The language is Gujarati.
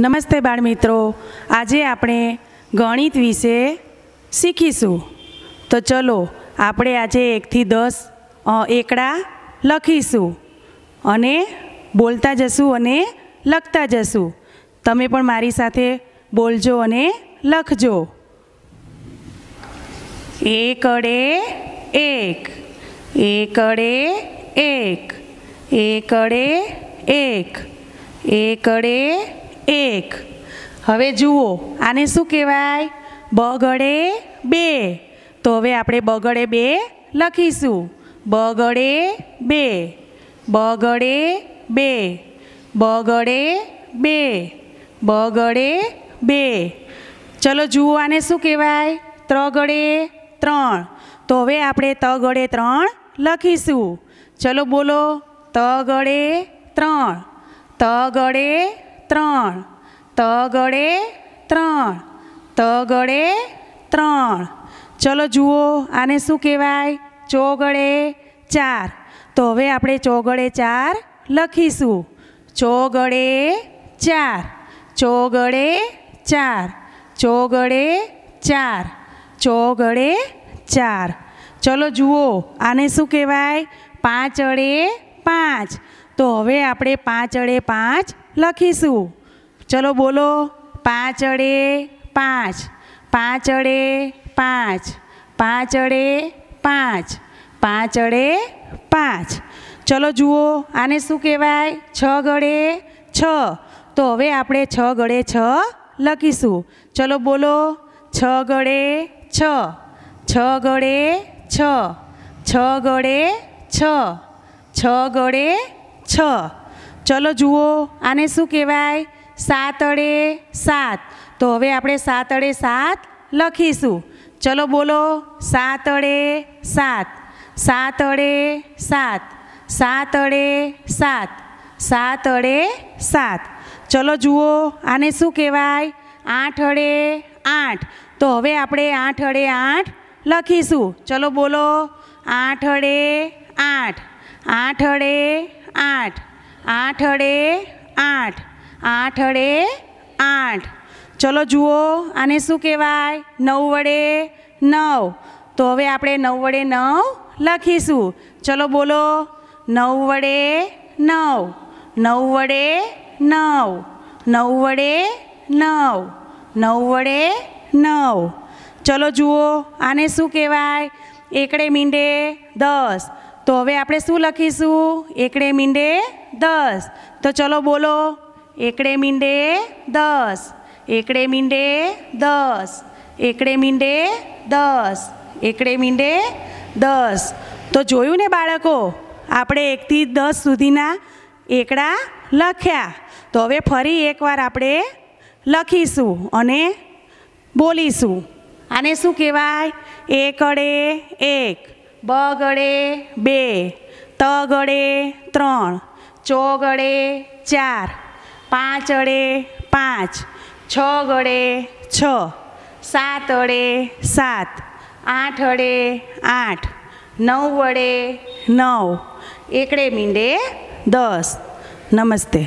નમસ્તે બાળમિત્રો આજે આપણે ગણિત વિશે શીખીશું તો ચલો આપણે આજે એકથી દસ એકડા લખીશું અને બોલતા જશું અને લખતા જશું તમે પણ મારી સાથે બોલજો અને લખજો એકડે એક એકડે એક એકડે એક એકડે એક હવે જુઓ આને શું કહેવાય બગડે બે તો હવે આપણે બગડે બે લખીશું બગડે બે બગડે બે બગડે બે બગડે બે ચલો જુઓ આને શું કહેવાય ત્રગડે ત્રણ તો હવે આપણે તગડે ત્રણ લખીશું ચલો બોલો તગડે ત્રણ તગડે ત્રણ ત ગળે ત્રણ ત ગળે ત્રણ ચલો જુઓ આને શું કહેવાય ચોગળે ચાર તો હવે આપણે ચોગળે ચાર લખીશું ચોગળે ચાર ચોગળે ચાર ચોગળે ચાર ચોગળે ચાર ચલો જુઓ આને શું કહેવાય પાંચ અડે પાંચ તો હવે આપણે પાંચ અડે પાંચ લખીશું ચલો બોલો પાંચ અડે પાંચ પાંચ અડે પાંચ પાંચ અડે પાંચ પાંચ અડે પાંચ ચલો જુઓ આને શું કહેવાય છ ગળે છ તો હવે આપણે છ ગળે છ લખીશું ચલો બોલો છ ગળે છ છ ગળે છ છ ગળે છ છ ગળે છ ચલો જુઓ આને શું કહેવાય સાત અડે સાત તો હવે આપણે સાત અડે સાત લખીશું ચલો બોલો સાત અડે સાત સાત અડે સાત સાત અડે સાત સાત અડે સાત ચલો જુઓ આને શું કહેવાય આઠ અડે આઠ તો હવે આપણે આઠ અડે આઠ લખીશું ચલો બોલો આઠ અડે આઠ આઠ અડે આઠ આઠ અડે આઠ આઠ અડે આઠ ચલો જુઓ આને શું કહેવાય નવ વડે નવ તો હવે આપણે નવ વડે નવ લખીશું ચલો બોલો નવ વડે નવ નવ વડે નવ નવ વડે નવ નવ વડે નવ ચલો જુઓ આને શું કહેવાય એકડે મીંડે દસ તો હવે આપણે શું લખીશું એકડે મીંડે દસ તો ચલો બોલો એકડે મીંડે દસ એકડે મીંડે દસ એકડે મીંડે દસ એકડે મીંડે દસ તો જોયું ને બાળકો આપણે એકથી દસ સુધીના એકડા લખ્યા તો હવે ફરી એકવાર આપણે લખીશું અને બોલીશું આને શું કહેવાય એકડે એક બ ગળે બે ત ગળે ત્રણ ચો ગળે ચાર પાંચ અડે પાંચ છ ગળે છ સાત અડે સાત આઠ અડે આઠ નવ વડે નવ એકડે મીંડે દસ નમસ્તે